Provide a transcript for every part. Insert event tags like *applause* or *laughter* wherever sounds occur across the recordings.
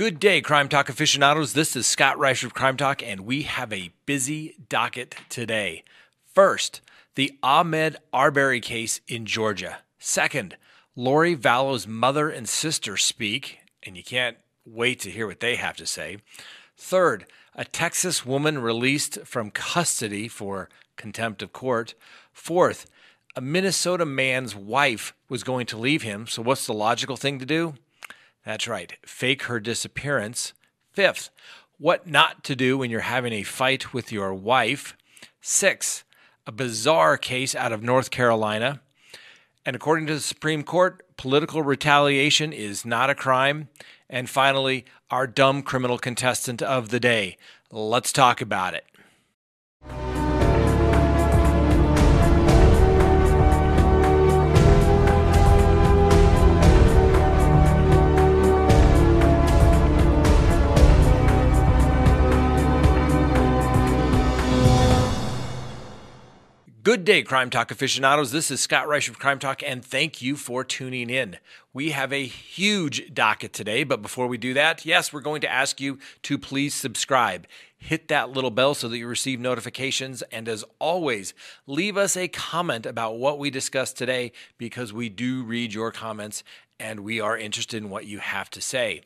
Good day, Crime Talk aficionados. This is Scott Reicher of Crime Talk, and we have a busy docket today. First, the Ahmed Arbery case in Georgia. Second, Lori Vallow's mother and sister speak, and you can't wait to hear what they have to say. Third, a Texas woman released from custody for contempt of court. Fourth, a Minnesota man's wife was going to leave him, so what's the logical thing to do? That's right. Fake her disappearance. Fifth, what not to do when you're having a fight with your wife. Six, a bizarre case out of North Carolina. And according to the Supreme Court, political retaliation is not a crime. And finally, our dumb criminal contestant of the day. Let's talk about it. Good day, Crime Talk aficionados. This is Scott Reich of Crime Talk, and thank you for tuning in. We have a huge docket today, but before we do that, yes, we're going to ask you to please subscribe. Hit that little bell so that you receive notifications. And as always, leave us a comment about what we discussed today because we do read your comments and we are interested in what you have to say.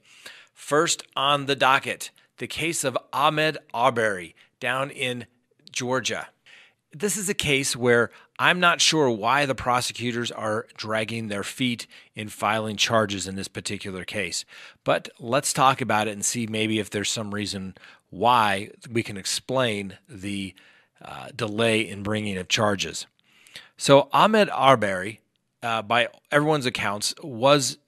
First on the docket, the case of Ahmed Arbery down in Georgia this is a case where I'm not sure why the prosecutors are dragging their feet in filing charges in this particular case. But let's talk about it and see maybe if there's some reason why we can explain the uh, delay in bringing of charges. So, Ahmed Arbery, uh, by everyone's accounts, was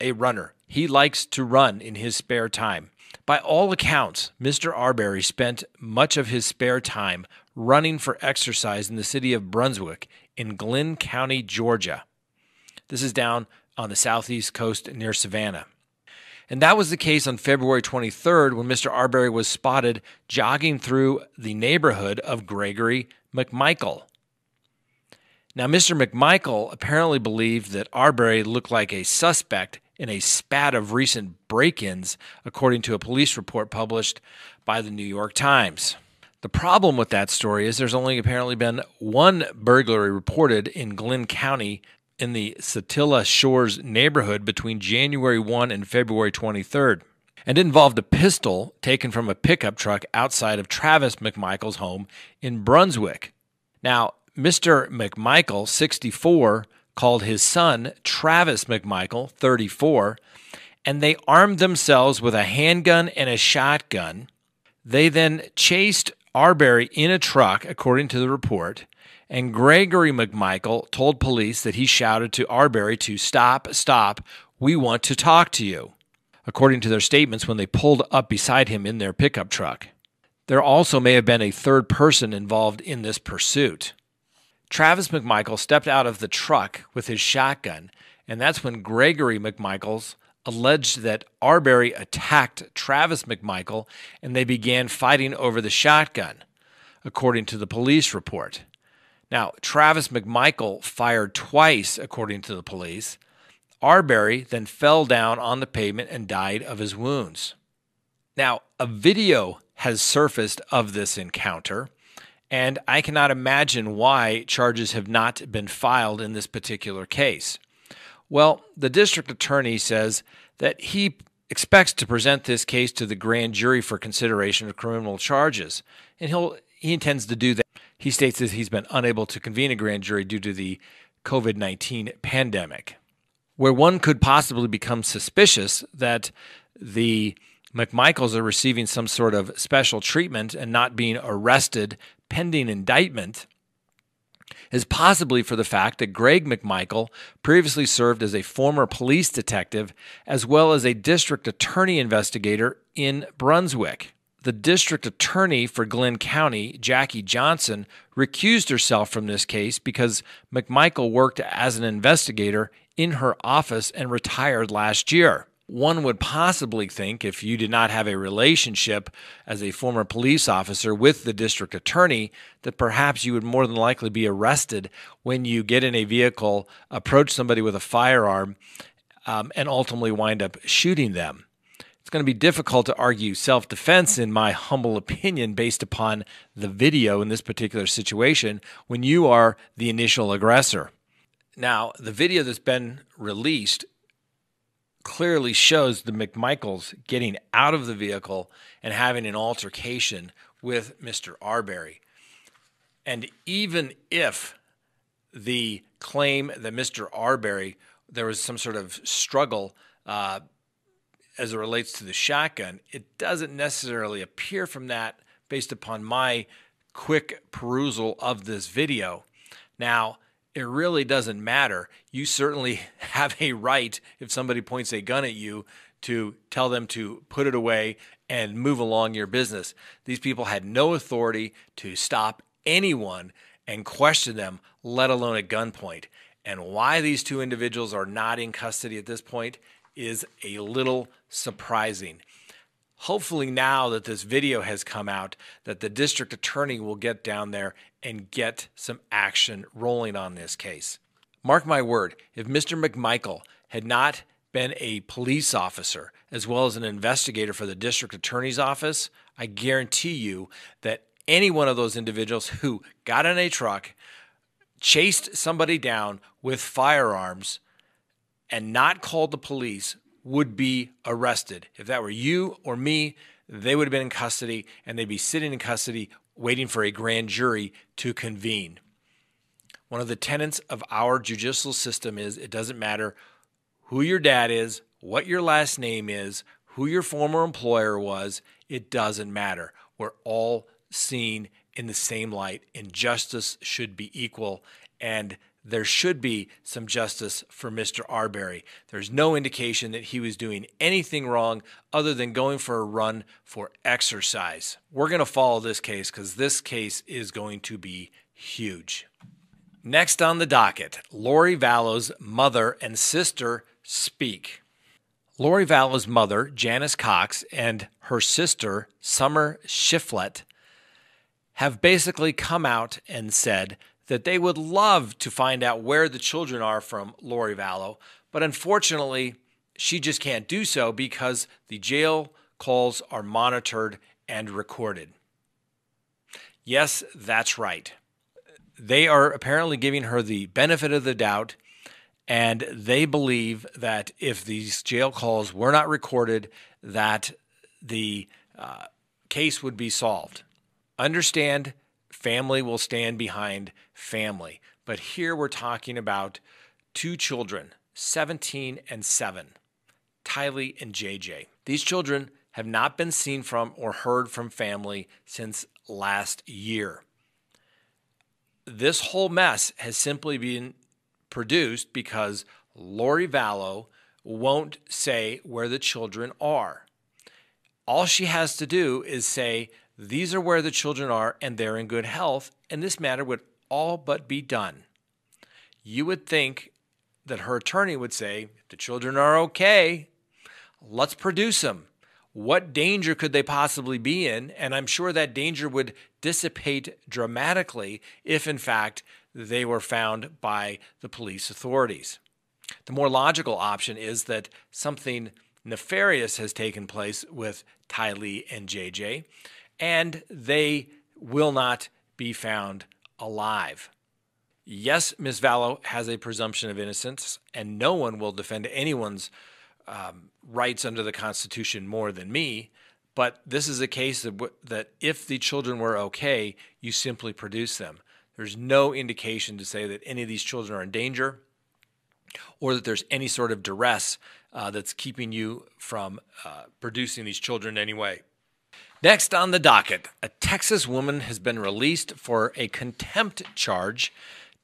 a runner. He likes to run in his spare time. By all accounts, Mr. Arbery spent much of his spare time running for exercise in the city of Brunswick in Glenn County, Georgia. This is down on the southeast coast near Savannah. And that was the case on February 23rd when Mr. Arbery was spotted jogging through the neighborhood of Gregory McMichael. Now, Mr. McMichael apparently believed that Arbery looked like a suspect in a spat of recent break ins, according to a police report published by the New York Times. The problem with that story is there's only apparently been one burglary reported in Glynn County in the Satilla Shores neighborhood between January 1 and February 23rd. And it involved a pistol taken from a pickup truck outside of Travis McMichael's home in Brunswick. Now, Mr. McMichael, 64, called his son Travis McMichael, 34, and they armed themselves with a handgun and a shotgun. They then chased Arbery in a truck, according to the report, and Gregory McMichael told police that he shouted to Arbery to stop, stop, we want to talk to you, according to their statements when they pulled up beside him in their pickup truck. There also may have been a third person involved in this pursuit. Travis McMichael stepped out of the truck with his shotgun, and that's when Gregory McMichaels alleged that Arbery attacked Travis McMichael and they began fighting over the shotgun, according to the police report. Now, Travis McMichael fired twice, according to the police. Arbery then fell down on the pavement and died of his wounds. Now, a video has surfaced of this encounter and I cannot imagine why charges have not been filed in this particular case. Well, the district attorney says that he expects to present this case to the grand jury for consideration of criminal charges, and he'll he intends to do that. He states that he's been unable to convene a grand jury due to the COVID 19 pandemic, where one could possibly become suspicious that the McMichaels are receiving some sort of special treatment and not being arrested pending indictment is possibly for the fact that Greg McMichael previously served as a former police detective as well as a district attorney investigator in Brunswick. The district attorney for Glenn County, Jackie Johnson, recused herself from this case because McMichael worked as an investigator in her office and retired last year one would possibly think if you did not have a relationship as a former police officer with the district attorney that perhaps you would more than likely be arrested when you get in a vehicle, approach somebody with a firearm, um, and ultimately wind up shooting them. It's going to be difficult to argue self defense, in my humble opinion, based upon the video in this particular situation when you are the initial aggressor. Now, the video that's been released clearly shows the McMichaels getting out of the vehicle and having an altercation with Mr. Arbery. And even if the claim that Mr. Arbery, there was some sort of struggle uh, as it relates to the shotgun, it doesn't necessarily appear from that based upon my quick perusal of this video. Now, it really doesn't matter. You certainly *laughs* have a right, if somebody points a gun at you, to tell them to put it away and move along your business. These people had no authority to stop anyone and question them, let alone at gunpoint. And why these two individuals are not in custody at this point is a little surprising hopefully now that this video has come out that the district attorney will get down there and get some action rolling on this case. Mark my word, if Mr. McMichael had not been a police officer as well as an investigator for the district attorney's office, I guarantee you that any one of those individuals who got in a truck, chased somebody down with firearms, and not called the police would be arrested. If that were you or me, they would have been in custody and they'd be sitting in custody waiting for a grand jury to convene. One of the tenets of our judicial system is it doesn't matter who your dad is, what your last name is, who your former employer was, it doesn't matter. We're all seen in the same light, and justice should be equal. And there should be some justice for Mr. Arbery. There's no indication that he was doing anything wrong other than going for a run for exercise. We're going to follow this case because this case is going to be huge. Next on the docket, Lori Vallow's mother and sister speak. Lori Vallow's mother, Janice Cox, and her sister, Summer Shiflet, have basically come out and said that they would love to find out where the children are from Lori Vallow, but unfortunately, she just can't do so because the jail calls are monitored and recorded. Yes, that's right. They are apparently giving her the benefit of the doubt, and they believe that if these jail calls were not recorded, that the uh, case would be solved. Understand Family will stand behind family. But here we're talking about two children, 17 and 7, Tylee and JJ. These children have not been seen from or heard from family since last year. This whole mess has simply been produced because Lori Vallow won't say where the children are. All she has to do is say these are where the children are, and they're in good health, and this matter would all but be done. You would think that her attorney would say, The children are okay. Let's produce them. What danger could they possibly be in? And I'm sure that danger would dissipate dramatically if, in fact, they were found by the police authorities. The more logical option is that something nefarious has taken place with Ty Lee and JJ and they will not be found alive. Yes, Ms. Vallow has a presumption of innocence, and no one will defend anyone's um, rights under the Constitution more than me. But this is a case that, w- that if the children were okay, you simply produce them. There's no indication to say that any of these children are in danger or that there's any sort of duress uh, that's keeping you from uh, producing these children anyway. Next on the docket, a Texas woman has been released for a contempt charge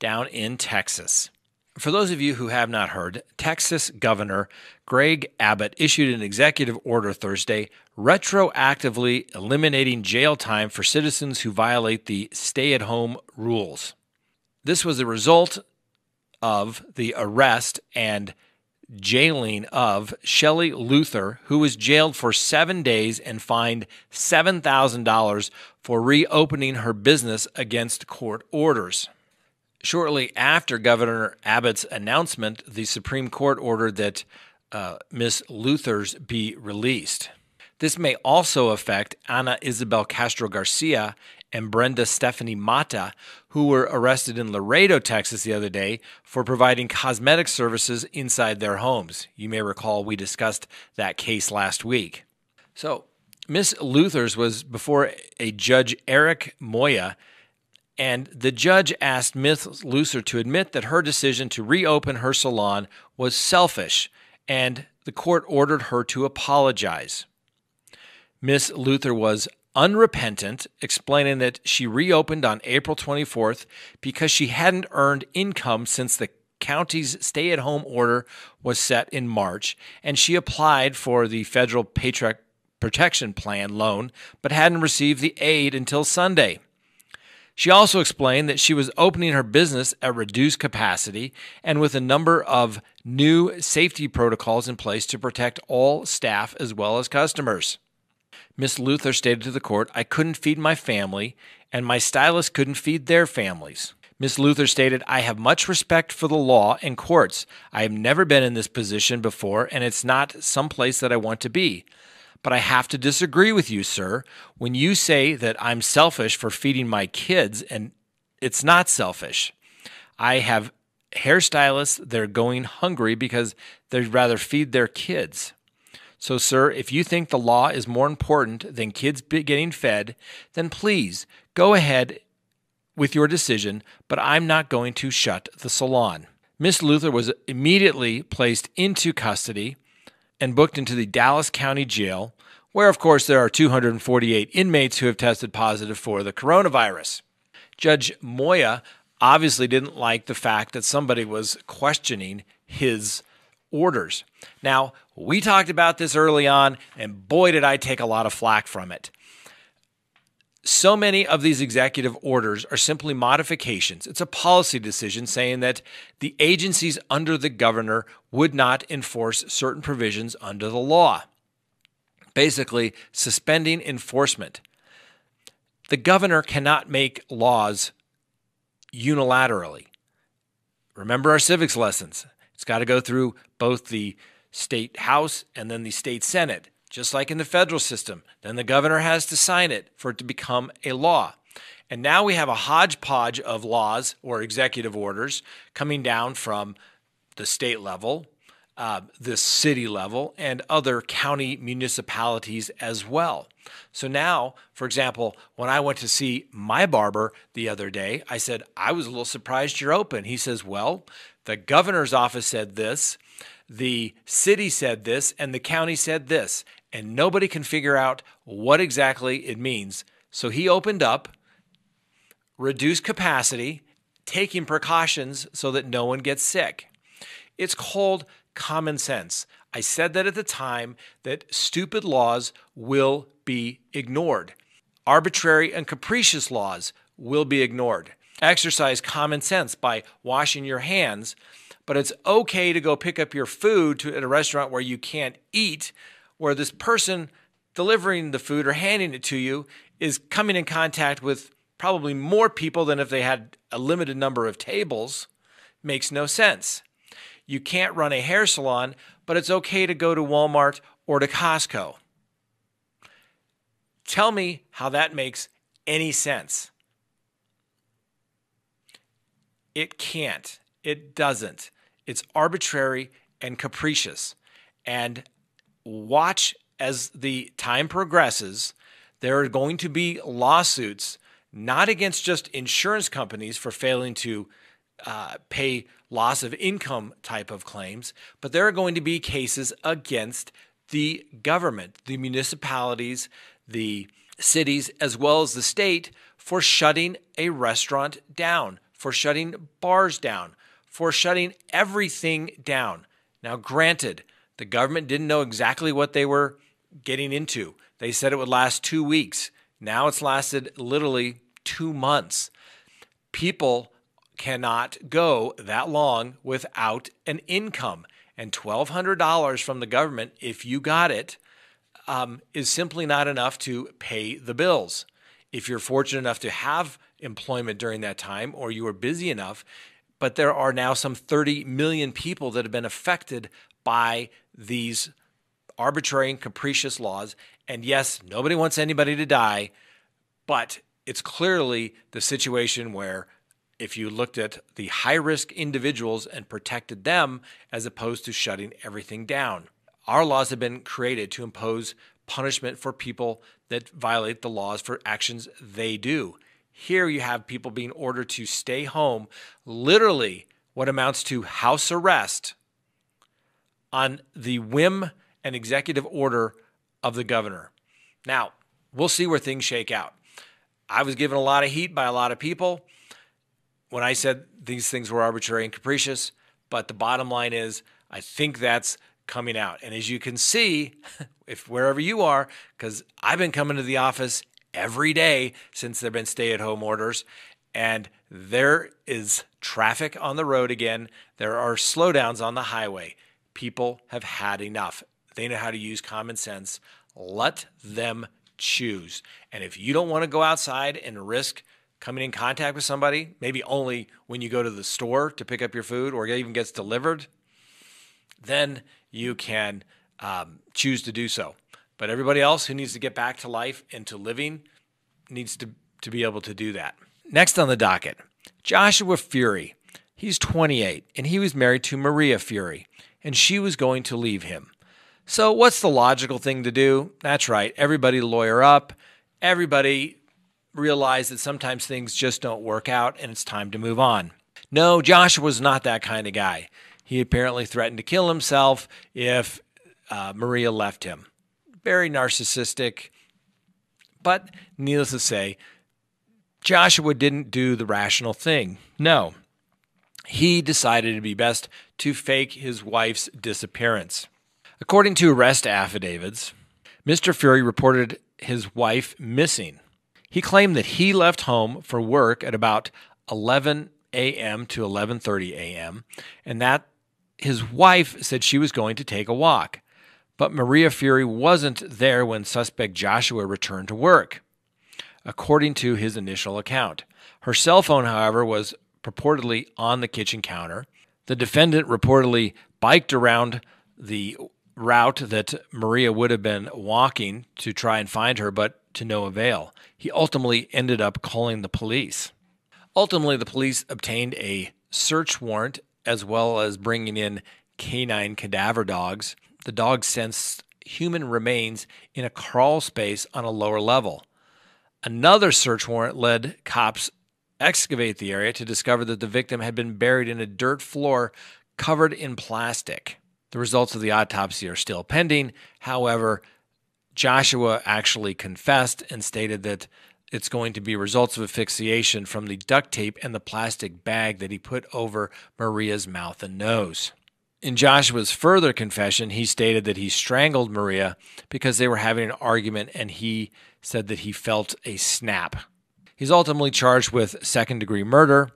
down in Texas. For those of you who have not heard, Texas Governor Greg Abbott issued an executive order Thursday retroactively eliminating jail time for citizens who violate the stay at home rules. This was the result of the arrest and jailing of Shelley Luther, who was jailed for seven days and fined $7,000 for reopening her business against court orders. Shortly after Governor Abbott's announcement, the Supreme Court ordered that uh, Miss Luther's be released. This may also affect Ana Isabel Castro Garcia and Brenda Stephanie Mata, who were arrested in Laredo, Texas, the other day for providing cosmetic services inside their homes. You may recall we discussed that case last week. So, Miss Luthers was before a judge, Eric Moya, and the judge asked Miss Luther to admit that her decision to reopen her salon was selfish, and the court ordered her to apologize. Miss Luther was unrepentant, explaining that she reopened on April 24th because she hadn't earned income since the county's stay at home order was set in March, and she applied for the federal paycheck protection plan loan but hadn't received the aid until Sunday. She also explained that she was opening her business at reduced capacity and with a number of new safety protocols in place to protect all staff as well as customers. Miss Luther stated to the court, I couldn't feed my family, and my stylist couldn't feed their families. Miss Luther stated, I have much respect for the law and courts. I have never been in this position before, and it's not some place that I want to be. But I have to disagree with you, sir, when you say that I'm selfish for feeding my kids, and it's not selfish. I have hairstylists they are going hungry because they'd rather feed their kids. So, sir, if you think the law is more important than kids getting fed, then please go ahead with your decision, but I'm not going to shut the salon. Miss Luther was immediately placed into custody and booked into the Dallas County Jail, where, of course, there are 248 inmates who have tested positive for the coronavirus. Judge Moya obviously didn't like the fact that somebody was questioning his orders. Now, we talked about this early on, and boy, did I take a lot of flack from it. So many of these executive orders are simply modifications. It's a policy decision saying that the agencies under the governor would not enforce certain provisions under the law, basically, suspending enforcement. The governor cannot make laws unilaterally. Remember our civics lessons. It's got to go through both the state House and then the state Senate, just like in the federal system. Then the governor has to sign it for it to become a law. And now we have a hodgepodge of laws or executive orders coming down from the state level, uh, the city level, and other county municipalities as well. So now, for example, when I went to see my barber the other day, I said, I was a little surprised you're open. He says, Well, the governor's office said this, the city said this and the county said this, and nobody can figure out what exactly it means. So he opened up, reduced capacity, taking precautions so that no one gets sick. It's called common sense. I said that at the time that stupid laws will be ignored. Arbitrary and capricious laws will be ignored. Exercise common sense by washing your hands but it's okay to go pick up your food to, at a restaurant where you can't eat, where this person delivering the food or handing it to you is coming in contact with probably more people than if they had a limited number of tables makes no sense. You can't run a hair salon, but it's okay to go to Walmart or to Costco. Tell me how that makes any sense. It can't. It doesn't. It's arbitrary and capricious. And watch as the time progresses, there are going to be lawsuits, not against just insurance companies for failing to uh, pay loss of income type of claims, but there are going to be cases against the government, the municipalities, the cities, as well as the state for shutting a restaurant down, for shutting bars down, for shutting everything down. Now, granted, the government didn't know exactly what they were getting into. They said it would last two weeks. Now it's lasted literally two months. People cannot go that long without an income. And $1,200 from the government, if you got it, um, is simply not enough to pay the bills. If you're fortunate enough to have employment during that time or you are busy enough, but there are now some 30 million people that have been affected by these arbitrary and capricious laws. And yes, nobody wants anybody to die, but it's clearly the situation where if you looked at the high risk individuals and protected them as opposed to shutting everything down. Our laws have been created to impose punishment for people that violate the laws for actions they do. Here you have people being ordered to stay home, literally what amounts to house arrest on the whim and executive order of the governor. Now, we'll see where things shake out. I was given a lot of heat by a lot of people when I said these things were arbitrary and capricious, but the bottom line is I think that's coming out. And as you can see, *laughs* if wherever you are, because I've been coming to the office every day since there have been stay at home orders. And there is traffic on the road again. There are slowdowns on the highway. People have had enough. They know how to use common sense. Let them choose. And if you don't want to go outside and risk coming in contact with somebody, maybe only when you go to the store to pick up your food or it even gets delivered, then you can um, choose to do so. But everybody else who needs to get back to life and to living needs to, to be able to do that. Next on the docket, Joshua Fury. He's 28, and he was married to Maria Fury, and she was going to leave him. So, what's the logical thing to do? That's right, everybody lawyer up, everybody realize that sometimes things just don't work out and it's time to move on. No, was not that kind of guy. He apparently threatened to kill himself if uh, Maria left him very narcissistic. But needless to say, Joshua didn't do the rational thing. No, he decided it'd be best to fake his wife's disappearance. According to arrest affidavits, Mr. Fury reported his wife missing. He claimed that he left home for work at about 11 a.m. to 11:30 a.m. and that his wife said she was going to take a walk but Maria Fury wasn't there when suspect Joshua returned to work, according to his initial account. Her cell phone, however, was purportedly on the kitchen counter. The defendant reportedly biked around the route that Maria would have been walking to try and find her, but to no avail. He ultimately ended up calling the police. Ultimately, the police obtained a search warrant as well as bringing in canine cadaver dogs the dog sensed human remains in a crawl space on a lower level. Another search warrant led cops excavate the area to discover that the victim had been buried in a dirt floor covered in plastic. The results of the autopsy are still pending. However, Joshua actually confessed and stated that it's going to be results of asphyxiation from the duct tape and the plastic bag that he put over Maria's mouth and nose. In Joshua's further confession, he stated that he strangled Maria because they were having an argument and he said that he felt a snap. He's ultimately charged with second degree murder,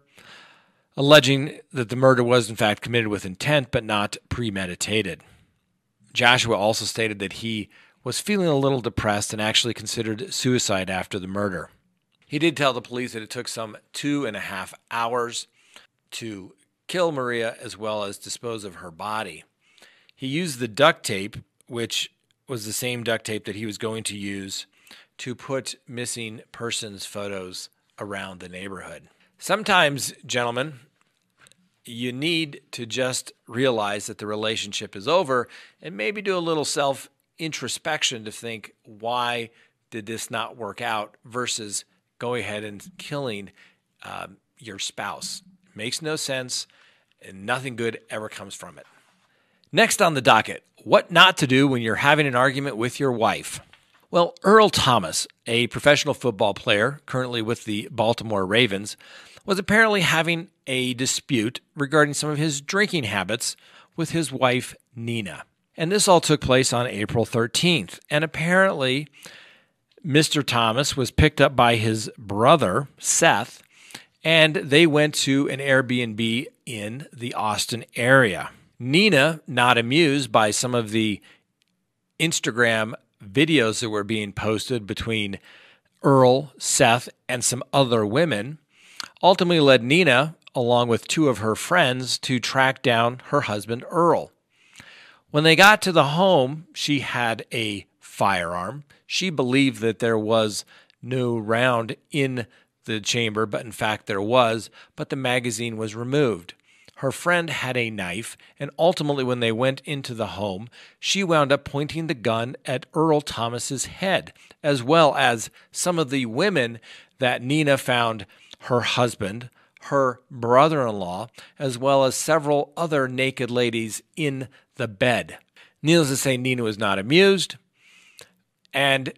alleging that the murder was in fact committed with intent but not premeditated. Joshua also stated that he was feeling a little depressed and actually considered suicide after the murder. He did tell the police that it took some two and a half hours to kill Maria as well as dispose of her body. He used the duct tape, which was the same duct tape that he was going to use to put missing persons photos around the neighborhood. Sometimes, gentlemen, you need to just realize that the relationship is over and maybe do a little self introspection to think, why did this not work out versus going ahead and killing um, your spouse? It makes no sense and nothing good ever comes from it. Next on the docket, what not to do when you're having an argument with your wife. Well, Earl Thomas, a professional football player currently with the Baltimore Ravens, was apparently having a dispute regarding some of his drinking habits with his wife, Nina. And this all took place on April 13th. And apparently, Mr. Thomas was picked up by his brother, Seth, and they went to an Airbnb in the Austin area. Nina, not amused by some of the Instagram videos that were being posted between Earl, Seth, and some other women, ultimately led Nina, along with two of her friends, to track down her husband, Earl. When they got to the home, she had a firearm. She believed that there was no round in the chamber, but in fact there was, but the magazine was removed. Her friend had a knife, and ultimately, when they went into the home, she wound up pointing the gun at Earl Thomas's head, as well as some of the women that Nina found her husband, her brother in law, as well as several other naked ladies in the bed. Needless to say, Nina was not amused, and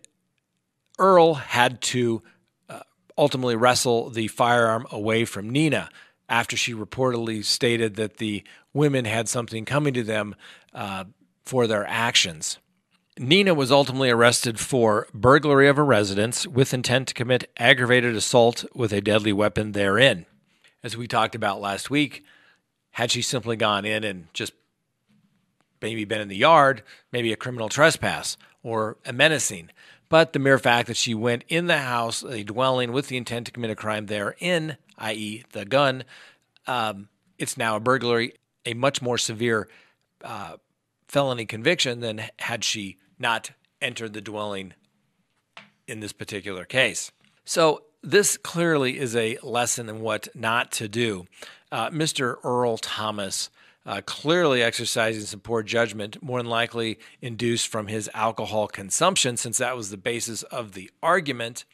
Earl had to uh, ultimately wrestle the firearm away from Nina after she reportedly stated that the women had something coming to them uh, for their actions. Nina was ultimately arrested for burglary of a residence with intent to commit aggravated assault with a deadly weapon therein. As we talked about last week, had she simply gone in and just maybe been in the yard, maybe a criminal trespass or a menacing. But the mere fact that she went in the house, a dwelling, with the intent to commit a crime therein i.e., the gun, um, it's now a burglary, a much more severe uh, felony conviction than had she not entered the dwelling in this particular case. So, this clearly is a lesson in what not to do. Uh, Mr. Earl Thomas uh, clearly exercising some poor judgment, more than likely induced from his alcohol consumption, since that was the basis of the argument,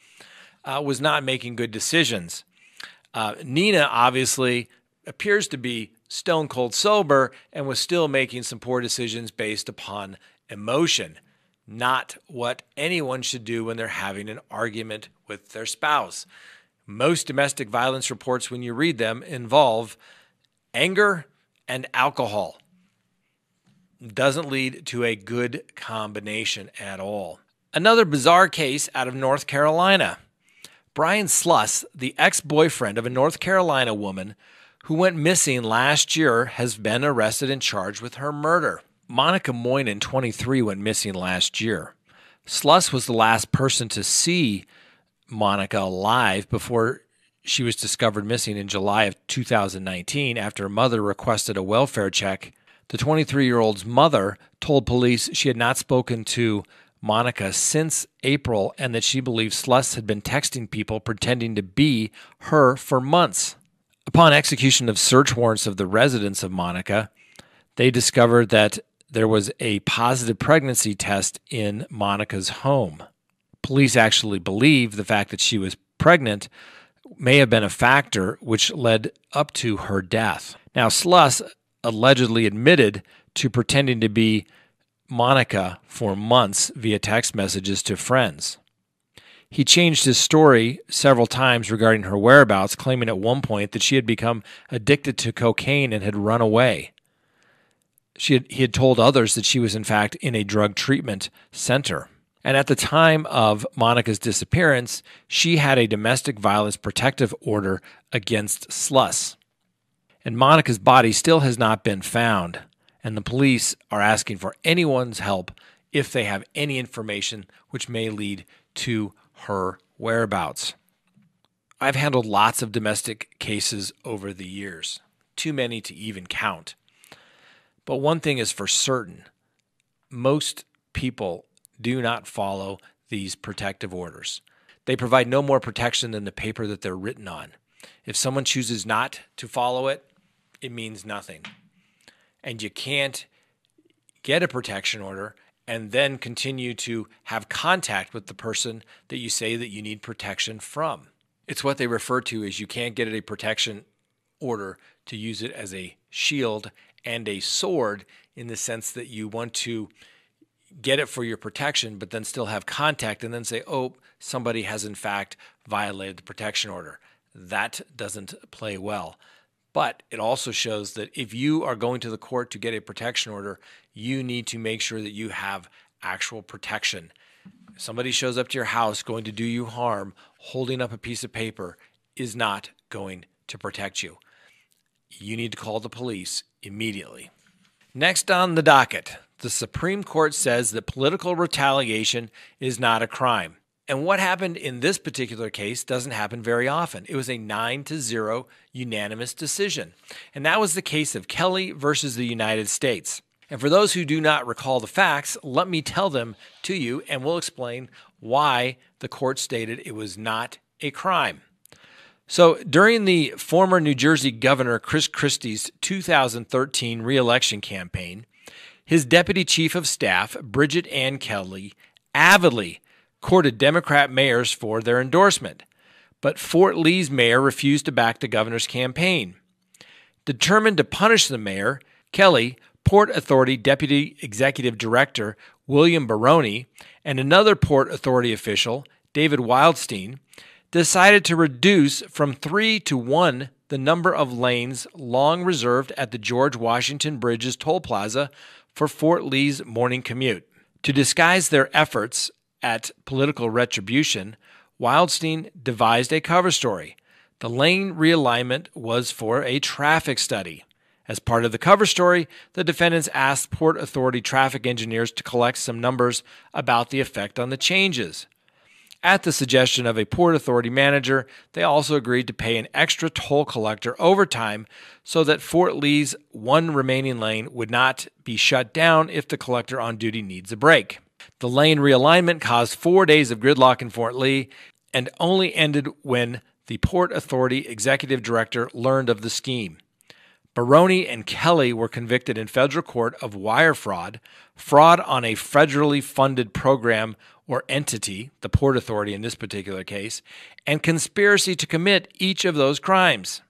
uh, was not making good decisions. Uh, Nina obviously appears to be stone cold sober and was still making some poor decisions based upon emotion. Not what anyone should do when they're having an argument with their spouse. Most domestic violence reports, when you read them, involve anger and alcohol. Doesn't lead to a good combination at all. Another bizarre case out of North Carolina. Brian Sluss, the ex boyfriend of a North Carolina woman who went missing last year, has been arrested and charged with her murder. Monica Moynan, 23, went missing last year. Sluss was the last person to see Monica alive before she was discovered missing in July of 2019 after her mother requested a welfare check. The 23 year old's mother told police she had not spoken to Monica since April and that she believes Sluss had been texting people pretending to be her for months. Upon execution of search warrants of the residence of Monica, they discovered that there was a positive pregnancy test in Monica's home. Police actually believe the fact that she was pregnant may have been a factor which led up to her death. Now, Sluss allegedly admitted to pretending to be Monica for months via text messages to friends. He changed his story several times regarding her whereabouts, claiming at one point that she had become addicted to cocaine and had run away. She had, he had told others that she was, in fact, in a drug treatment center. And at the time of Monica's disappearance, she had a domestic violence protective order against Sluss. And Monica's body still has not been found and the police are asking for anyone's help if they have any information which may lead to her whereabouts. I've handled lots of domestic cases over the years, too many to even count. But one thing is for certain most people do not follow these protective orders. They provide no more protection than the paper that they're written on. If someone chooses not to follow it, it means nothing and you can't get a protection order and then continue to have contact with the person that you say that you need protection from. It's what they refer to as you can't get a protection order to use it as a shield and a sword in the sense that you want to get it for your protection, but then still have contact and then say, oh, somebody has in fact violated the protection order. That doesn't play well. But it also shows that if you are going to the court to get a protection order, you need to make sure that you have actual protection. If somebody shows up to your house going to do you harm, holding up a piece of paper is not going to protect you. You need to call the police immediately. Next on the docket, the Supreme Court says that political retaliation is not a crime. And what happened in this particular case doesn't happen very often. It was a 9 to 0 unanimous decision. And that was the case of Kelly versus the United States. And for those who do not recall the facts, let me tell them to you and we'll explain why the court stated it was not a crime. So, during the former New Jersey governor Chris Christie's 2013 reelection campaign, his deputy chief of staff, Bridget Ann Kelly, avidly courted Democrat mayors for their endorsement, but Fort Lee's mayor refused to back the governor's campaign. Determined to punish the mayor, Kelly, Port Authority Deputy Executive Director William Baroni, and another Port Authority official, David Wildstein, decided to reduce from three to one the number of lanes long reserved at the George Washington Bridge's toll plaza for Fort Lee's morning commute. To disguise their efforts, at political retribution, Wildstein devised a cover story. The lane realignment was for a traffic study. As part of the cover story, the defendants asked Port Authority traffic engineers to collect some numbers about the effect on the changes. At the suggestion of a Port Authority manager, they also agreed to pay an extra toll collector overtime so that Fort Lee's one remaining lane would not be shut down if the collector on duty needs a break. The lane realignment caused four days of gridlock in Fort Lee and only ended when the Port Authority executive director learned of the scheme. Baroni and Kelly were convicted in federal court of wire fraud, fraud on a federally funded program or entity, the Port Authority in this particular case, and conspiracy to commit each of those crimes.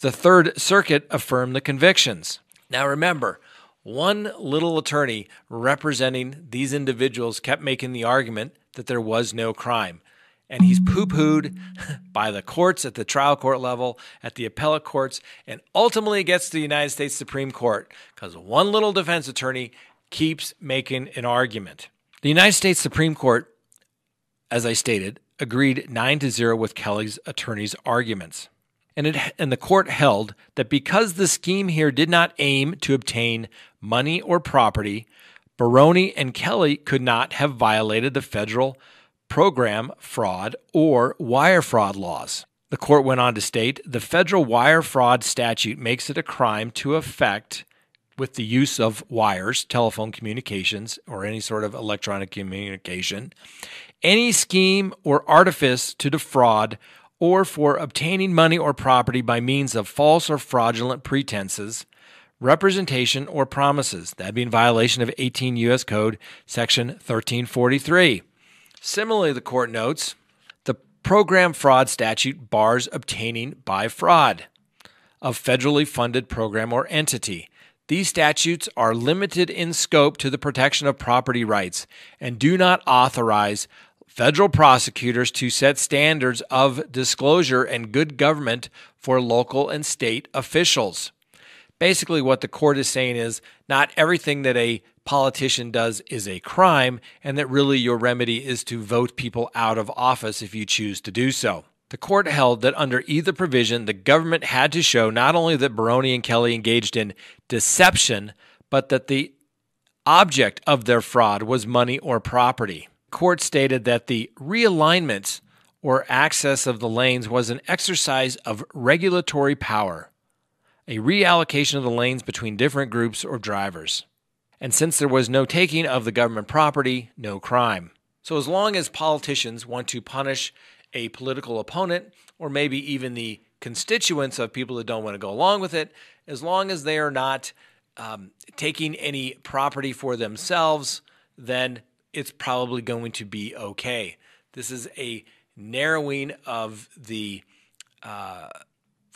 The Third Circuit affirmed the convictions. Now remember, one little attorney representing these individuals kept making the argument that there was no crime. And he's poo pooed *laughs* by the courts at the trial court level, at the appellate courts, and ultimately gets to the United States Supreme Court because one little defense attorney keeps making an argument. The United States Supreme Court, as I stated, agreed 9 to 0 with Kelly's attorney's arguments and, it, and the court held that because the scheme here did not aim to obtain money or property, Baroni and Kelly could not have violated the federal program fraud or wire fraud laws. The court went on to state the federal wire fraud statute makes it a crime to affect with the use of wires, telephone communications, or any sort of electronic communication, any scheme or artifice to defraud or for obtaining money or property by means of false or fraudulent pretenses, representation, or promises. That'd be in violation of 18 U.S. Code, Section 1343. Similarly, the court notes the program fraud statute bars obtaining by fraud of federally funded program or entity. These statutes are limited in scope to the protection of property rights and do not authorize federal prosecutors to set standards of disclosure and good government for local and state officials. Basically, what the court is saying is not everything that a politician does is a crime, and that really your remedy is to vote people out of office if you choose to do so. The court held that under either provision, the government had to show not only that Baroni and Kelly engaged in deception, but that the object of their fraud was money or property court stated that the realignment or access of the lanes was an exercise of regulatory power, a reallocation of the lanes between different groups or drivers. And since there was no taking of the government property, no crime. So, as long as politicians want to punish a political opponent, or maybe even the constituents of people that don't want to go along with it, as long as they are not um, taking any property for themselves, then it's probably going to be okay. This is a narrowing of the uh,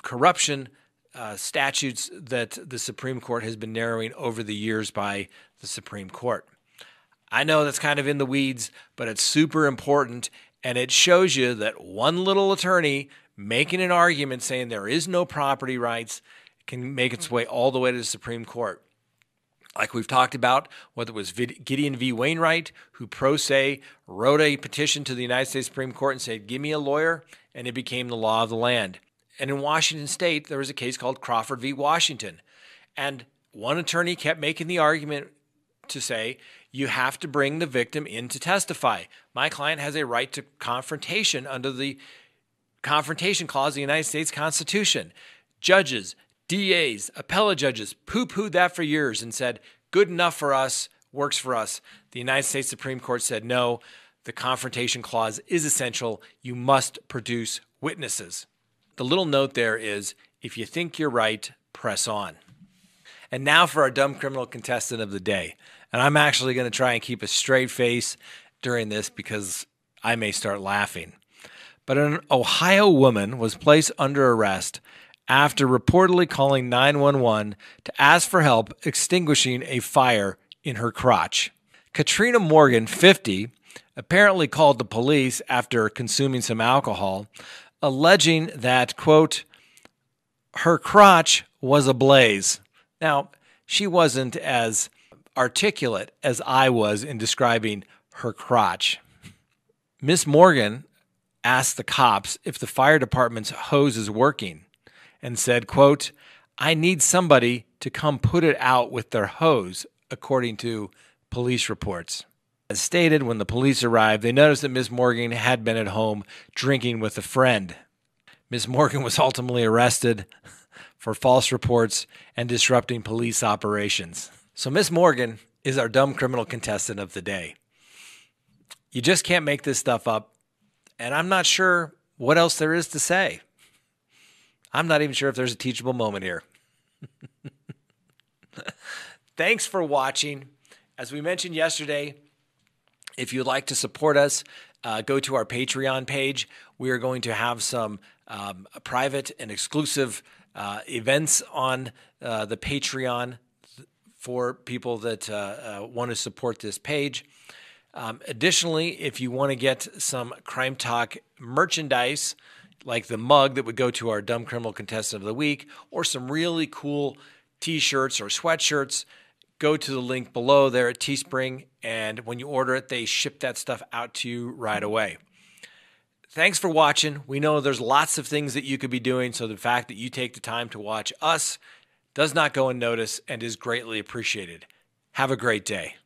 corruption uh, statutes that the Supreme Court has been narrowing over the years by the Supreme Court. I know that's kind of in the weeds, but it's super important. And it shows you that one little attorney making an argument saying there is no property rights can make its mm-hmm. way all the way to the Supreme Court like we've talked about, whether it was Gideon v. Wainwright, who pro se wrote a petition to the United States Supreme Court and said, Give me a lawyer, and it became the law of the land. And in Washington state, there was a case called Crawford v. Washington. And one attorney kept making the argument to say, you have to bring the victim in to testify. My client has a right to confrontation under the Confrontation Clause of the United States Constitution. Judges, DAs, appellate judges poo pooed that for years and said, good enough for us, works for us. The United States Supreme Court said, no, the confrontation clause is essential. You must produce witnesses. The little note there is if you think you're right, press on. And now for our dumb criminal contestant of the day. And I'm actually going to try and keep a straight face during this because I may start laughing. But an Ohio woman was placed under arrest after reportedly calling 911 to ask for help extinguishing a fire in her crotch. Katrina Morgan, 50, apparently called the police after consuming some alcohol, alleging that, quote, her crotch was ablaze. Now, she wasn't as articulate as I was in describing her crotch. Miss Morgan asked the cops if the fire department's hose is working and said, quote, I need somebody to come put it out with their hose, according to police reports. As stated, when the police arrived, they noticed that Miss Morgan had been at home drinking with a friend. Miss Morgan was ultimately arrested for false reports and disrupting police operations. So, Miss Morgan is our dumb criminal contestant of the day. You just can't make this stuff up. And I'm not sure what else there is to say. I'm not even sure if there's a teachable moment here. *laughs* Thanks for watching. As we mentioned yesterday, if you'd like to support us, uh, go to our Patreon page. We are going to have some um, private and exclusive uh, events on uh, the Patreon for people that uh, uh, want to support this page. Um, additionally, if you want to get some Crime Talk merchandise, like the mug that would go to our Dumb Criminal Contestant of the Week, or some really cool t shirts or sweatshirts, go to the link below there at Teespring. And when you order it, they ship that stuff out to you right away. Thanks for watching. We know there's lots of things that you could be doing. So the fact that you take the time to watch us does not go unnoticed and is greatly appreciated. Have a great day.